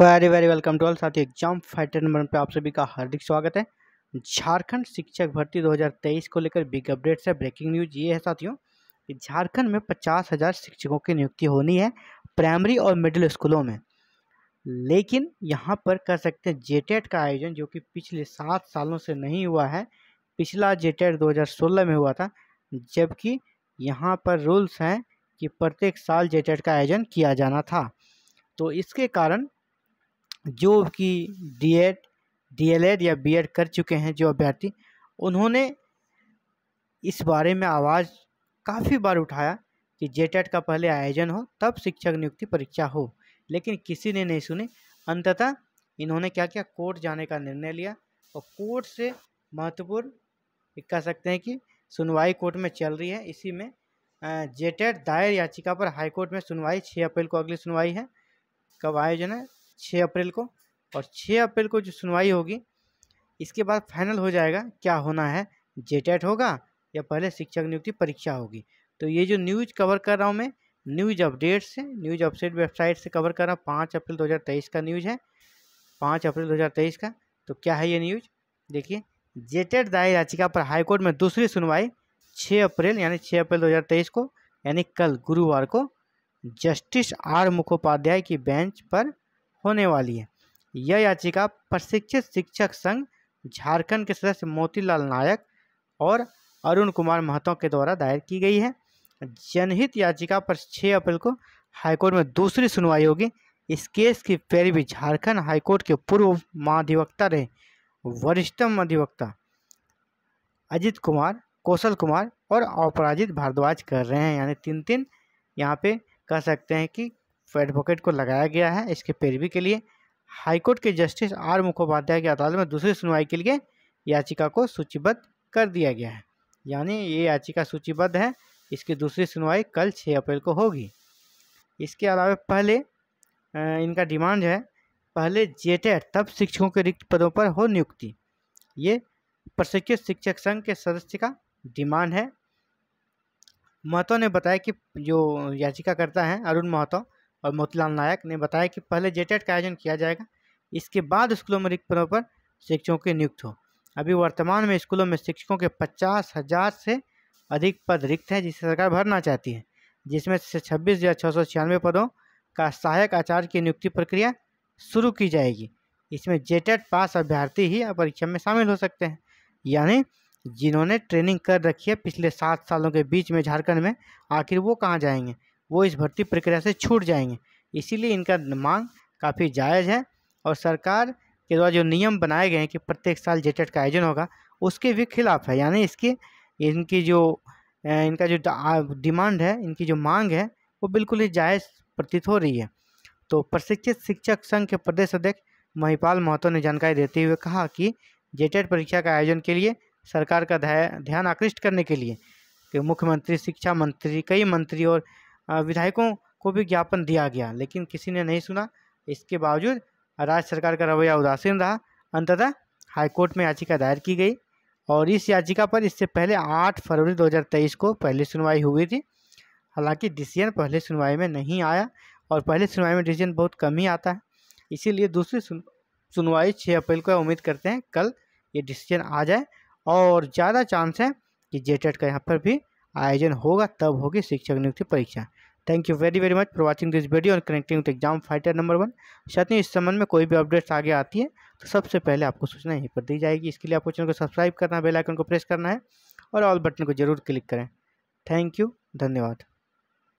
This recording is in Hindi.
very very welcome to all साथी एग्जाम फाइटर नंबर पे आप सभी का हार्दिक स्वागत है झारखंड शिक्षक भर्ती 2023 को लेकर बिग अपडेट से ब्रेकिंग न्यूज ये है साथियों कि झारखंड में पचास हज़ार शिक्षकों की नियुक्ति होनी है प्राइमरी और मिडिल स्कूलों में लेकिन यहाँ पर कर सकते हैं जे का आयोजन जो कि पिछले सात सालों से नहीं हुआ है पिछला जे टेट में हुआ था जबकि यहाँ पर रूल्स हैं कि प्रत्येक साल जे का आयोजन किया जाना था तो इसके कारण जो कि डीएड डीएलएड या बीएड कर चुके हैं जो अभ्यर्थी उन्होंने इस बारे में आवाज़ काफ़ी बार उठाया कि जेटेट का पहले आयोजन हो तब शिक्षक नियुक्ति परीक्षा हो लेकिन किसी ने नहीं सुनी अंततः इन्होंने क्या किया कोर्ट जाने का निर्णय लिया और कोर्ट से महत्वपूर्ण कह सकते हैं कि सुनवाई कोर्ट में चल रही है इसी में जेटेट दायर याचिका पर हाईकोर्ट में सुनवाई छः अप्रैल को अगली सुनवाई है कब आयोजन है छः अप्रैल को और छः अप्रैल को जो सुनवाई होगी इसके बाद फाइनल हो जाएगा क्या होना है जेटेट होगा या पहले शिक्षक नियुक्ति परीक्षा होगी तो ये जो न्यूज़ कवर कर रहा हूँ मैं न्यूज़ अपडेट से न्यूज़ अपडेट वेबसाइट से कवर कर रहा हूँ पाँच अप्रैल 2023 का न्यूज़ है पाँच अप्रैल 2023 का तो क्या है ये न्यूज़ देखिए जेटेड दायर याचिका पर हाईकोर्ट में दूसरी सुनवाई छः अप्रैल यानी छः अप्रैल 2023 को यानी कल गुरुवार को जस्टिस आर मुखोपाध्याय की बेंच पर होने वाली है यह याचिका प्रशिक्षित शिक्षक संघ झारखंड के सदस्य मोतीलाल नायक और अरुण कुमार महतो के द्वारा दायर की गई है जनहित याचिका पर 6 अप्रैल को हाईकोर्ट में दूसरी सुनवाई होगी इस केस की पैरवी झारखंड हाईकोर्ट के पूर्व महाधिवक्ता रहे वरिष्ठतम अधिवक्ता अजित कुमार कौशल कुमार और अपराजित भारद्वाज कर रहे हैं यानी तीन तीन यहाँ पे कह सकते हैं कि एडवोकेट को लगाया गया है इसके पैरवी के लिए हाईकोर्ट के जस्टिस आर मुखोपाध्याय की अदालत में दूसरी सुनवाई के लिए याचिका को सूचीबद्ध कर दिया गया है यानी ये याचिका सूचीबद्ध है इसकी दूसरी सुनवाई कल छः अप्रैल को होगी इसके अलावा पहले इनका डिमांड है पहले जेटेड तब शिक्षकों के रिक्त पदों पर हो नियुक्ति ये प्रशिक्षित शिक्षक संघ के सदस्य का डिमांड है महतो ने बताया कि जो याचिका करता है अरुण महतो और मोतीलाल नायक ने बताया कि पहले जेटेट का आयोजन किया जाएगा इसके बाद स्कूलों में रिक्त पदों पर शिक्षकों के नियुक्त हो अभी वर्तमान में स्कूलों में शिक्षकों के पचास हज़ार से अधिक पद रिक्त हैं जिसे सरकार भरना चाहती है जिसमें से छब्बीस हज़ार छः सौ छियानवे पदों का सहायक आचार्य की नियुक्ति प्रक्रिया शुरू की जाएगी इसमें जेटेट पास अभ्यर्थी ही परीक्षा में शामिल हो सकते हैं यानी जिन्होंने ट्रेनिंग कर रखी है पिछले सात सालों के बीच में झारखंड में आखिर वो कहाँ जाएंगे वो इस भर्ती प्रक्रिया से छूट जाएंगे इसीलिए इनका मांग काफ़ी जायज़ है और सरकार के द्वारा जो नियम बनाए गए हैं कि प्रत्येक साल जेटेट का आयोजन होगा उसके भी खिलाफ है यानी इसके इनकी जो इनका जो डिमांड है इनकी जो मांग है वो बिल्कुल ही जायज़ प्रतीत हो रही है तो प्रशिक्षित शिक्षक संघ के प्रदेश अध्यक्ष महिपाल महतो ने जानकारी देते हुए कहा कि जेटेड परीक्षा का आयोजन के लिए सरकार का ध्यान आकृष्ट करने के लिए कि मुख्यमंत्री शिक्षा मंत्री कई मंत्री और विधायकों को भी ज्ञापन दिया गया लेकिन किसी ने नहीं सुना इसके बावजूद राज्य सरकार का रवैया उदासीन रहा अंततः हाईकोर्ट में याचिका दायर की गई और इस याचिका पर इससे पहले 8 फरवरी 2023 को पहली सुनवाई हुई थी हालांकि डिसीजन पहले सुनवाई में नहीं आया और पहले सुनवाई में डिसीजन बहुत कम ही आता है इसीलिए दूसरी सुन सुनवाई छः अप्रैल को उम्मीद करते हैं कल ये डिसीजन आ जाए और ज़्यादा चांस है कि जेटेड का यहाँ पर भी आयोजन होगा तब होगी शिक्षक नियुक्ति परीक्षा thank you very very much for watching this video and connecting with exam fighter number one साथियों इस संबंध में कोई भी अपडेट्स आगे आती है तो सबसे पहले आपको सूचना यहीं पर दी जाएगी इसके लिए आपको चैनल को सब्सक्राइब करना बेल आइकन को प्रेस करना है और ऑल बटन को जरूर क्लिक करें थैंक यू धन्यवाद